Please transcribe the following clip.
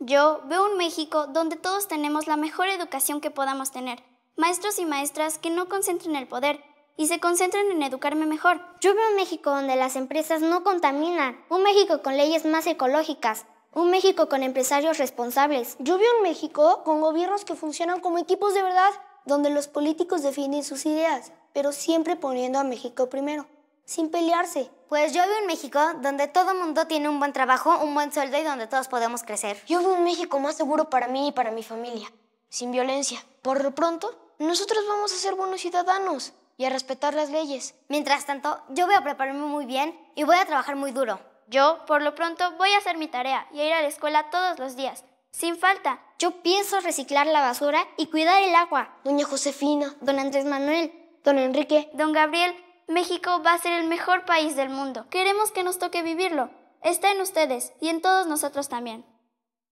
Yo veo un México donde todos tenemos la mejor educación que podamos tener. Maestros y maestras que no concentren el poder y se concentren en educarme mejor. Yo veo un México donde las empresas no contaminan. Un México con leyes más ecológicas. Un México con empresarios responsables. Yo veo un México con gobiernos que funcionan como equipos de verdad, donde los políticos defienden sus ideas, pero siempre poniendo a México primero sin pelearse. Pues yo vivo en México, donde todo mundo tiene un buen trabajo, un buen sueldo y donde todos podemos crecer. Yo vivo en México más seguro para mí y para mi familia, sin violencia. Por lo pronto, nosotros vamos a ser buenos ciudadanos y a respetar las leyes. Mientras tanto, yo voy a prepararme muy bien y voy a trabajar muy duro. Yo, por lo pronto, voy a hacer mi tarea y a ir a la escuela todos los días, sin falta. Yo pienso reciclar la basura y cuidar el agua. Doña Josefina, don Andrés Manuel, don Enrique, don Gabriel, México va a ser el mejor país del mundo. Queremos que nos toque vivirlo. Está en ustedes y en todos nosotros también.